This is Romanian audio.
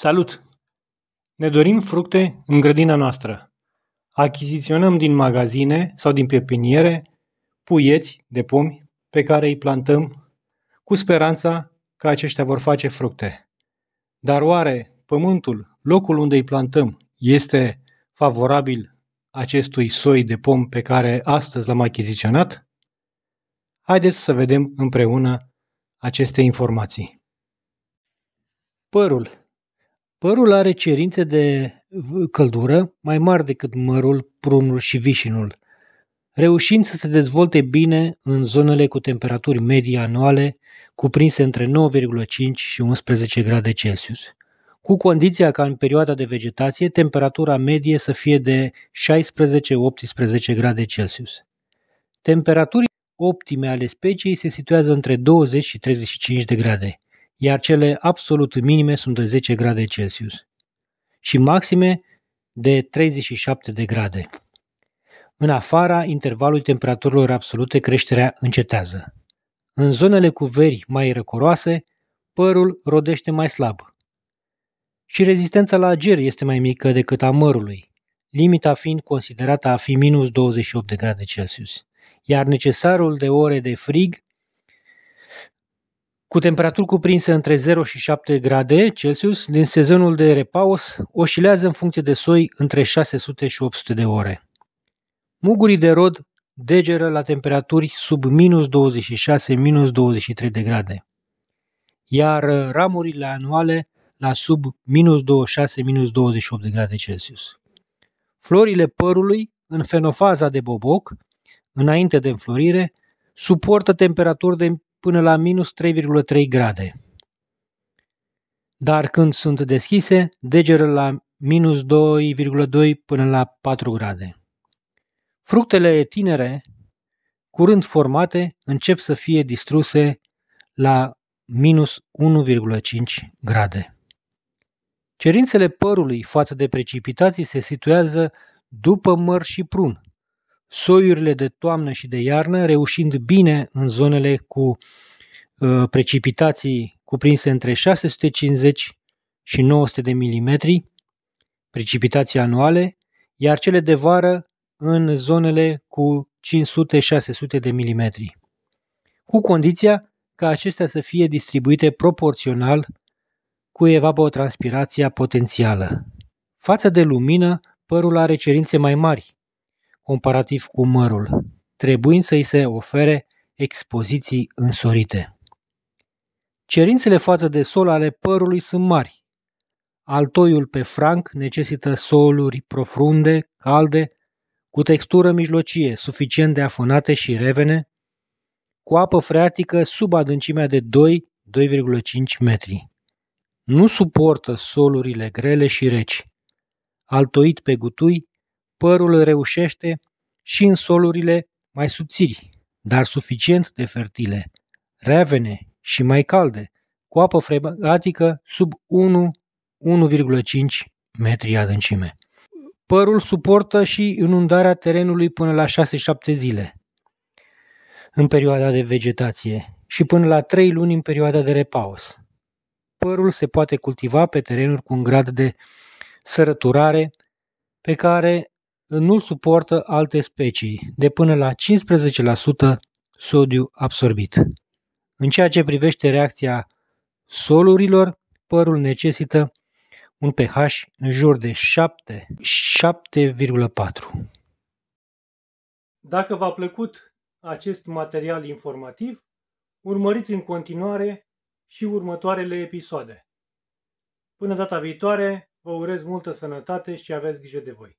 Salut! Ne dorim fructe în grădina noastră. Achiziționăm din magazine sau din pepiniere puieți de pomi pe care îi plantăm cu speranța că aceștia vor face fructe. Dar oare pământul, locul unde îi plantăm, este favorabil acestui soi de pom pe care astăzi l-am achiziționat? Haideți să vedem împreună aceste informații. Părul Părul are cerințe de căldură mai mari decât mărul, prunul și vișinul, reușind să se dezvolte bine în zonele cu temperaturi medii anuale cuprinse între 9,5 și 11 grade Celsius, cu condiția ca în perioada de vegetație temperatura medie să fie de 16-18 grade Celsius. Temperaturile optime ale speciei se situează între 20 și 35 de grade, iar cele absolut minime sunt de 10 grade Celsius și maxime de 37 de grade. În afara intervalului temperaturilor absolute, creșterea încetează. În zonele cu veri mai răcoroase, părul rodește mai slab. Și rezistența la ager este mai mică decât a mărului, limita fiind considerată a fi minus 28 de grade Celsius, iar necesarul de ore de frig cu temperaturi cuprinse între 0 și 7 grade Celsius, din sezonul de repaus oscilează în funcție de soi între 600 și 800 de ore. Mugurii de rod degeră la temperaturi sub minus 26-23 de grade, iar ramurile anuale la sub minus 26-28 de grade Celsius. Florile părului, în fenofaza de boboc, înainte de înflorire, suportă temperaturi de până la minus 3,3 grade. Dar când sunt deschise, degeră la minus 2,2 până la 4 grade. Fructele tinere, curând formate, încep să fie distruse la minus 1,5 grade. Cerințele părului față de precipitații se situează după măr și prun, soiurile de toamnă și de iarnă, reușind bine în zonele cu uh, precipitații cuprinse între 650 și 900 de milimetri, precipitații anuale, iar cele de vară în zonele cu 500-600 de milimetri, cu condiția ca acestea să fie distribuite proporțional cu evapotranspirația potențială. Față de lumină, părul are cerințe mai mari, comparativ cu mărul, trebuind să-i se ofere expoziții însorite. Cerințele față de sol ale părului sunt mari. Altoiul pe franc necesită soluri profunde, calde, cu textură mijlocie, suficient de afonate și revene, cu apă freatică sub adâncimea de 2-2,5 metri. Nu suportă solurile grele și reci. Altoit pe gutui părul reușește și în solurile mai subțiri, dar suficient de fertile, revene și mai calde, cu apă fregatică sub 1-1,5 metri adâncime. Părul suportă și inundarea terenului până la 6-7 zile în perioada de vegetație și până la 3 luni în perioada de repaus. Părul se poate cultiva pe terenuri cu un grad de sărăturare pe care nu suportă alte specii, de până la 15% sodiu absorbit. În ceea ce privește reacția solurilor, părul necesită un pH în jur de 7, 7,4. Dacă v-a plăcut acest material informativ, urmăriți în continuare și următoarele episoade. Până data viitoare, vă urez multă sănătate și aveți grijă de voi!